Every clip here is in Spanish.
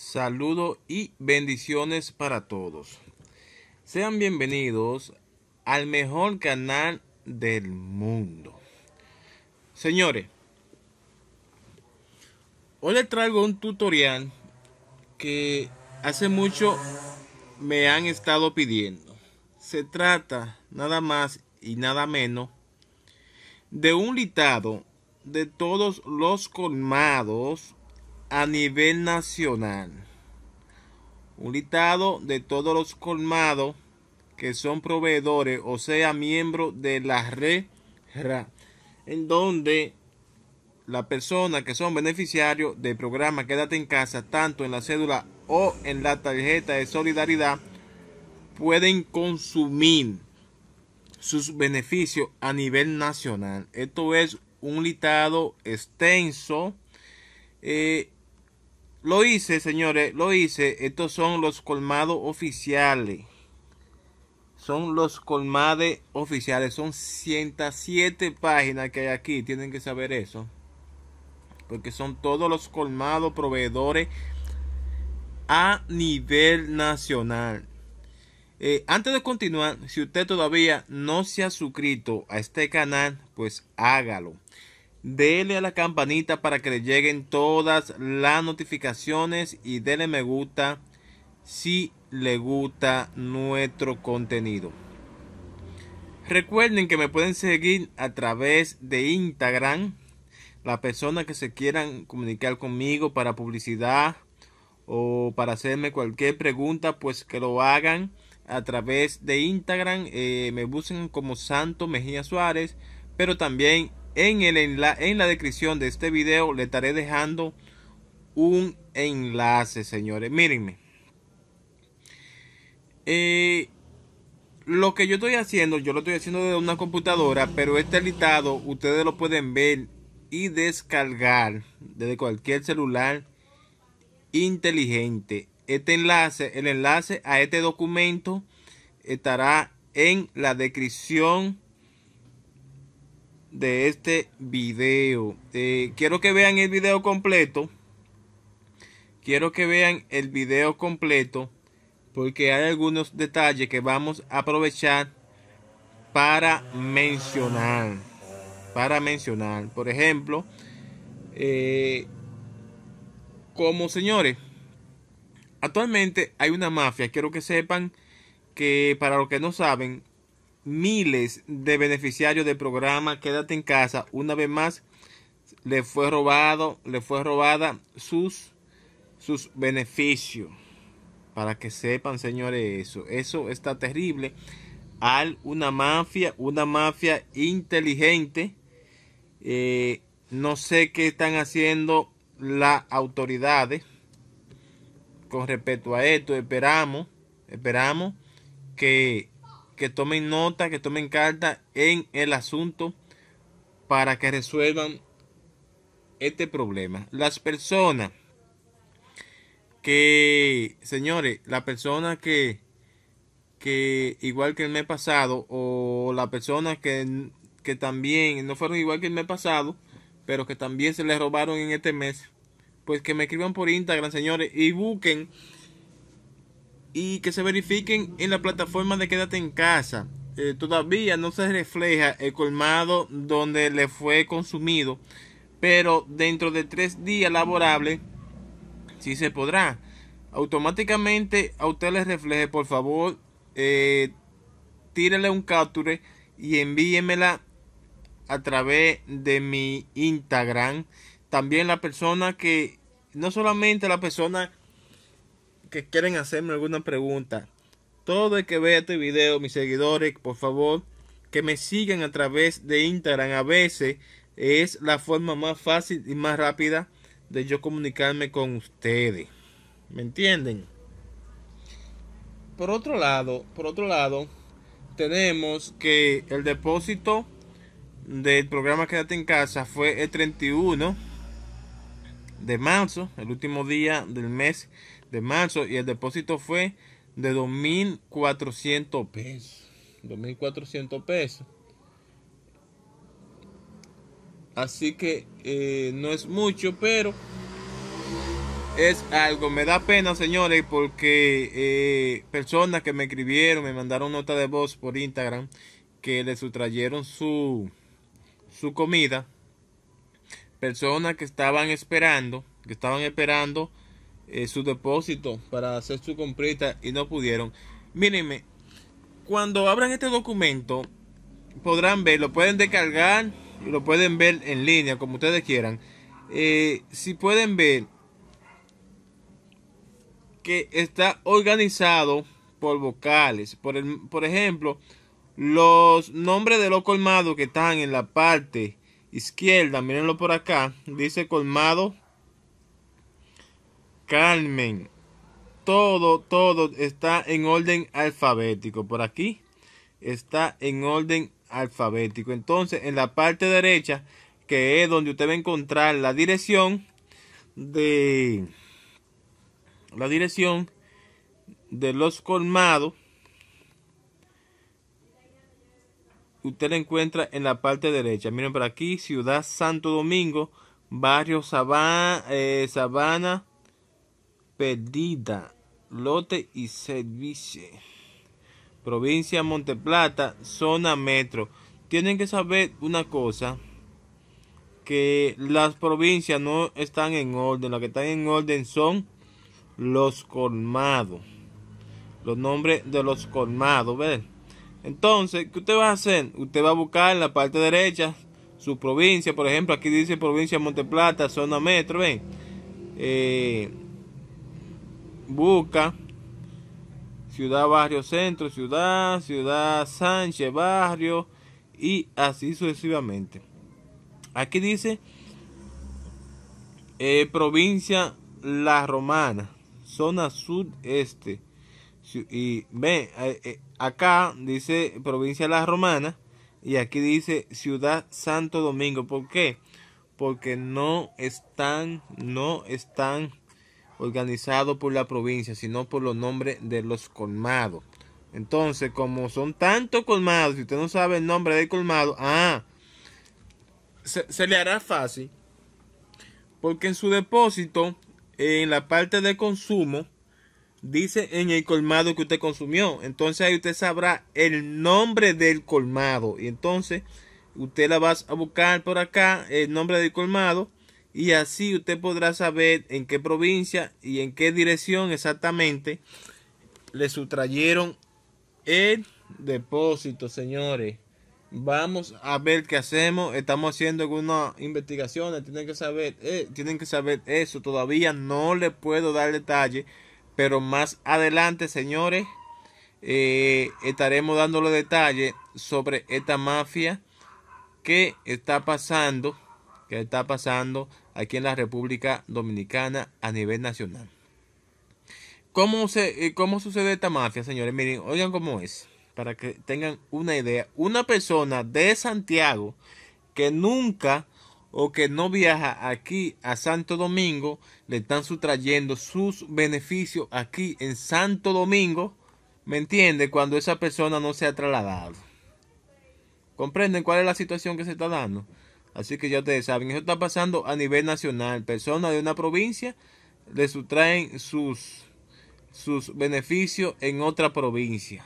Saludo y bendiciones para todos. Sean bienvenidos al mejor canal del mundo. Señores, hoy les traigo un tutorial que hace mucho me han estado pidiendo. Se trata nada más y nada menos de un litado de todos los colmados a nivel nacional. Un litado de todos los colmados que son proveedores, o sea, miembros de la red en donde las personas que son beneficiarios del programa Quédate en casa, tanto en la cédula o en la tarjeta de solidaridad, pueden consumir sus beneficios a nivel nacional. Esto es un litado extenso eh, lo hice, señores, lo hice. Estos son los colmados oficiales. Son los colmados oficiales. Son 107 páginas que hay aquí. Tienen que saber eso. Porque son todos los colmados proveedores a nivel nacional. Eh, antes de continuar, si usted todavía no se ha suscrito a este canal, pues hágalo. Dele a la campanita para que le lleguen todas las notificaciones y dele me gusta si le gusta nuestro contenido. Recuerden que me pueden seguir a través de Instagram. la persona que se quieran comunicar conmigo para publicidad o para hacerme cualquier pregunta, pues que lo hagan a través de Instagram. Eh, me busquen como Santo Mejía Suárez, pero también en, la descripción de este video le estaré dejando un enlace, señores. Mírenme. Eh, lo que yo estoy haciendo, yo lo estoy haciendo desde una computadora, pero este listado ustedes lo pueden ver y descargar desde cualquier celular inteligente. Este enlace, el enlace a este documento estará en la descripción de este video. Eh, quiero que vean el video completo. Quiero que vean el video completo porque hay algunos detalles que vamos a aprovechar para mencionar. Para mencionar, por ejemplo, eh, como señores, actualmente hay una mafia. Quiero que sepan que para los que no saben, miles de beneficiarios del programa Quédate en casa, una vez más le fue robado, le fue robada sus sus beneficios. Para que sepan, señores, eso. Eso está terrible. Hay una mafia, una mafia inteligente. Eh, no sé qué están haciendo las autoridades con respecto a esto. Esperamos, esperamos que que tomen nota, que tomen carta en el asunto para que resuelvan este problema. Las personas que, señores, la persona que, que igual que el mes pasado, o la persona que, que también no fueron igual que el mes pasado, pero que también se le robaron en este mes, pues que me escriban por Instagram, señores, y busquen y que se verifiquen en la plataforma de Quédate en casa. Eh, todavía no se refleja el colmado donde le fue consumido, pero dentro de tres días laborables sí se podrá. Automáticamente a usted le refleje, por favor, eh, un capture y envíemela a través de mi Instagram. También la persona que, no solamente la persona que quieren hacerme alguna pregunta, todo el que vea este video, mis seguidores, por favor, que me sigan a través de Instagram. A veces es la forma más fácil y más rápida de yo comunicarme con ustedes. ¿Me entienden? Por otro lado, por otro lado, tenemos que el depósito del programa Quédate en casa fue el 31 de marzo, el último día del mes de marzo, y el depósito fue de 2.400 pesos. 2.400 pesos. Así que eh, no es mucho, pero es algo. Me da pena, señores, porque eh, personas que me escribieron, me mandaron nota de voz por Instagram, que le sustrayeron su, su comida personas que estaban esperando, que estaban esperando eh, su depósito para hacer su comprita y no pudieron. Mírenme, cuando abran este documento podrán ver, lo pueden descargar, lo pueden ver en línea, como ustedes quieran. Eh, si pueden ver que está organizado por vocales, por, por ejemplo, los nombres de los colmados que están en la parte izquierda, mírenlo por acá, dice colmado Carmen. Todo, todo está en orden alfabético. Por aquí está en orden alfabético. Entonces, en la parte derecha, que es donde usted va a encontrar la dirección de la dirección de los colmados usted la encuentra en la parte derecha. Miren por aquí, Ciudad Santo Domingo, barrio Sabana, eh, Perdida, lote y servicio. Provincia Monteplata, zona metro. Tienen que saber una cosa, que las provincias no están en orden. Las que están en orden son los colmados. Los nombres de los colmados, ¿ven? Entonces, ¿qué usted va a hacer? Usted va a buscar en la parte derecha su provincia, por ejemplo, aquí dice provincia de Monteplata, zona metro, ven. Eh, busca ciudad, barrio, centro, ciudad, ciudad, Sánchez, barrio y así sucesivamente. Aquí dice eh, provincia La Romana, zona sudeste. Y ven, eh, Acá dice provincia La Romana y aquí dice Ciudad Santo Domingo. ¿Por qué? Porque no están, no están organizados por la provincia, sino por los nombres de los colmados. Entonces, como son tantos colmados, si usted no sabe el nombre del colmado, ah, se le hará fácil. Porque en su depósito, en la parte de consumo, dice en el colmado que usted consumió. Entonces ahí usted sabrá el nombre del colmado. Y entonces usted la va a buscar por acá, el nombre del colmado. Y así usted podrá saber en qué provincia y en qué dirección exactamente le sustrayeron el depósito, señores. Vamos a ver qué hacemos. Estamos haciendo algunas investigaciones. Tienen que saber, eh, tienen que saber eso. Todavía no le puedo dar detalle pero más adelante, señores, eh, estaremos dándole detalles sobre esta mafia que está pasando, que está pasando aquí en la República Dominicana a nivel nacional. ¿Cómo, se, eh, cómo sucede esta mafia, señores? Miren, oigan cómo es, para que tengan una idea. Una persona de Santiago que nunca o que no viaja aquí a Santo Domingo, le están sustrayendo sus beneficios aquí en Santo Domingo, ¿me entiende? Cuando esa persona no se ha trasladado. ¿Comprenden cuál es la situación que se está dando? Así que ya ustedes saben, eso está pasando a nivel nacional. Personas de una provincia le sustraen sus, sus beneficios en otra provincia.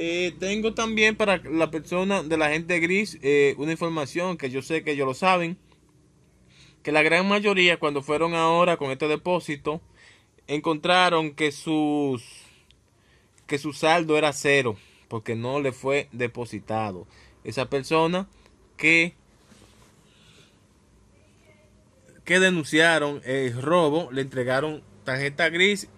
Eh, tengo también para la persona de la gente gris eh, una información que yo sé que ellos lo saben, que la gran mayoría cuando fueron ahora con este depósito encontraron que sus que su saldo era cero porque no le fue depositado. Esa persona que que denunciaron el robo le entregaron tarjeta gris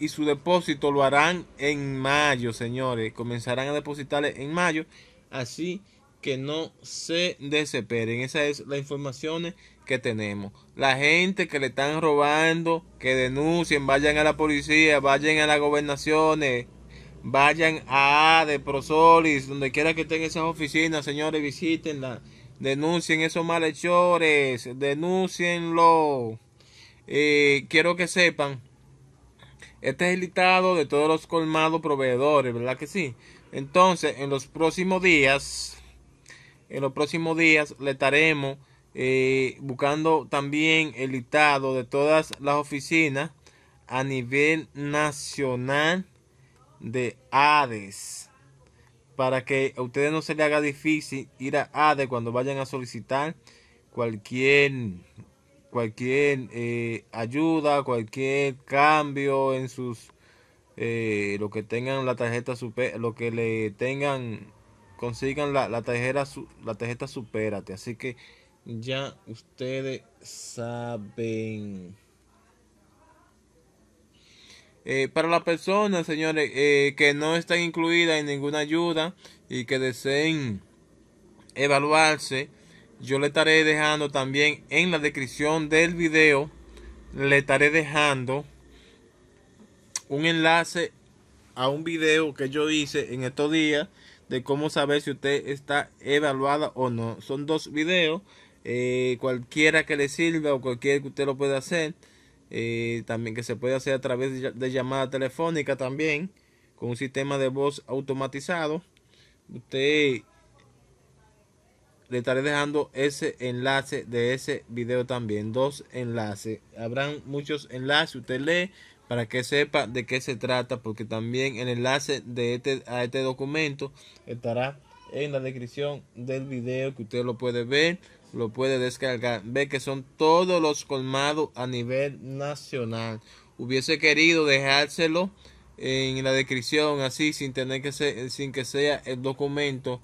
y su depósito lo harán en mayo, señores. Comenzarán a depositarle en mayo. Así que no se desesperen. Esa es la información que tenemos. La gente que le están robando, que denuncien, vayan a la policía, vayan a las gobernaciones, vayan a de Prosolis, donde quiera que estén esas oficinas, señores, visítenla. Denuncien esos malhechores, Denuncienlo. Eh, quiero que sepan este es el listado de todos los colmados proveedores, ¿verdad que sí? Entonces, en los próximos días, en los próximos días le estaremos eh, buscando también el listado de todas las oficinas a nivel nacional de ADES para que a ustedes no se les haga difícil ir a ADES cuando vayan a solicitar cualquier cualquier eh, ayuda, cualquier cambio en sus eh, lo que tengan la tarjeta super, lo que le tengan consigan la, la tarjeta la tarjeta supérate, así que ya ustedes saben. Eh, para las personas, señores, eh, que no están incluidas en ninguna ayuda y que deseen evaluarse yo le estaré dejando también en la descripción del video le estaré dejando un enlace a un video que yo hice en estos días de cómo saber si usted está evaluada o no son dos videos eh, cualquiera que le sirva o cualquier que usted lo pueda hacer eh, también que se puede hacer a través de llamada telefónica también con un sistema de voz automatizado usted le estaré dejando ese enlace de ese video también. Dos enlaces. Habrán muchos enlaces. Usted lee para que sepa de qué se trata. Porque también el enlace de este, a este documento estará en la descripción del video. Que usted lo puede ver. Lo puede descargar. Ve que son todos los colmados a nivel nacional. Hubiese querido dejárselo en la descripción así sin tener que ser, sin que sea el documento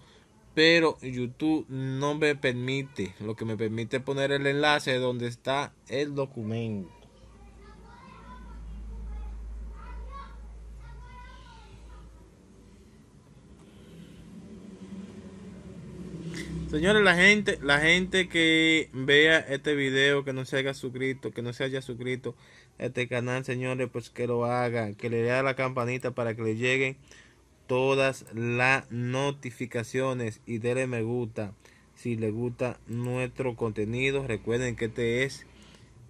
pero YouTube no me permite. Lo que me permite poner el enlace donde está el documento. Señores, la gente, la gente que vea este video, que no se haya suscrito, que no se haya suscrito a este canal, señores, pues que lo haga, que le dé a la campanita para que le lleguen todas las notificaciones y dale me gusta si le gusta nuestro contenido. Recuerden que este es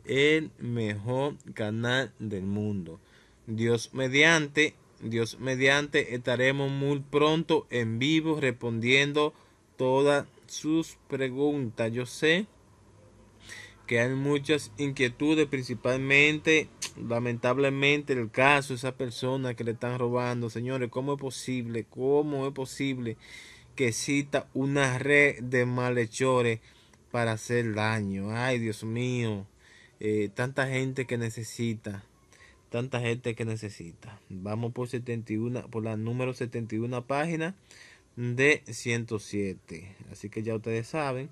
el mejor canal del mundo. Dios mediante, Dios mediante, estaremos muy pronto en vivo respondiendo todas sus preguntas. Yo sé que hay muchas inquietudes, principalmente lamentablemente el caso, esa persona que le están robando, señores, ¿cómo es posible? ¿Cómo es posible que cita una red de malhechores para hacer daño? Ay, Dios mío, eh, tanta gente que necesita, tanta gente que necesita. Vamos por 71, por la número 71 página de 107. Así que ya ustedes saben.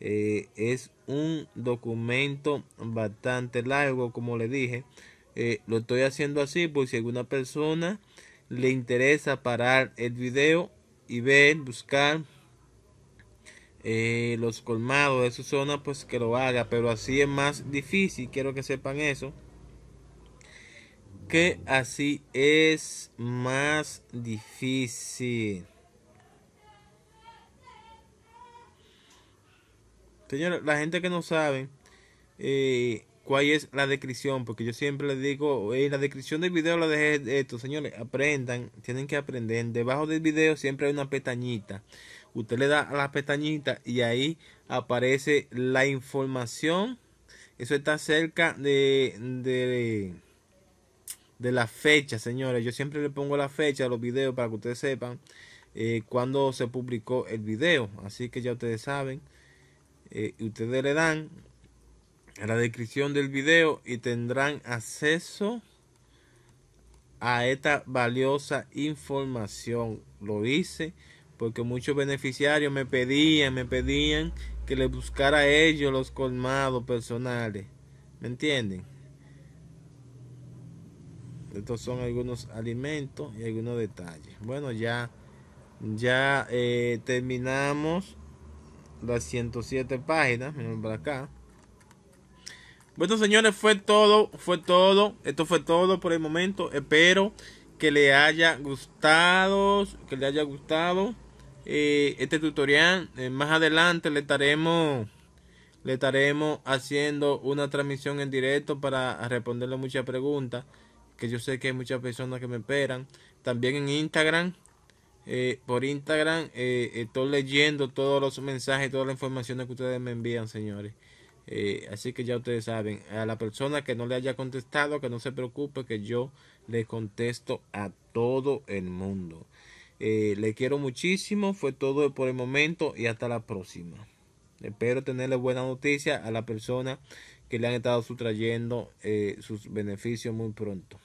Eh, es un documento bastante largo como le dije eh, lo estoy haciendo así pues si alguna persona le interesa parar el video y ver buscar eh, los colmados de su zona pues que lo haga pero así es más difícil quiero que sepan eso que así es más difícil señores la gente que no sabe eh, cuál es la descripción, porque yo siempre les digo, en eh, la descripción del video la dejé de esto, señores, aprendan, tienen que aprender. Debajo del video siempre hay una pestañita. Usted le da a la pestañita y ahí aparece la información. Eso está cerca de, de, la fecha, señores. Yo siempre le pongo la fecha a los videos para que ustedes sepan eh, cuándo se publicó el video. Así que ya ustedes saben. Eh, ustedes le dan a la descripción del video y tendrán acceso a esta valiosa información. Lo hice porque muchos beneficiarios me pedían, me pedían que les buscara a ellos los colmados personales. ¿Me entienden? Estos son algunos alimentos y algunos detalles. Bueno, ya, ya eh, terminamos las 107 páginas. para acá. Bueno, señores, fue todo, fue todo. Esto fue todo por el momento. Espero que le haya gustado, que le haya gustado eh, este tutorial. Eh, más adelante le estaremos, le estaremos haciendo una transmisión en directo para responderle muchas preguntas. Que yo sé que hay muchas personas que me esperan. También en Instagram eh, por Instagram. Eh, estoy leyendo todos los mensajes, todas las informaciones que ustedes me envían, señores. Eh, así que ya ustedes saben, a la persona que no le haya contestado, que no se preocupe, que yo le contesto a todo el mundo. le quiero muchísimo, fue todo por el momento y hasta la próxima. Espero tenerle buena noticia a la persona que le han estado sustrayendo sus beneficios muy pronto.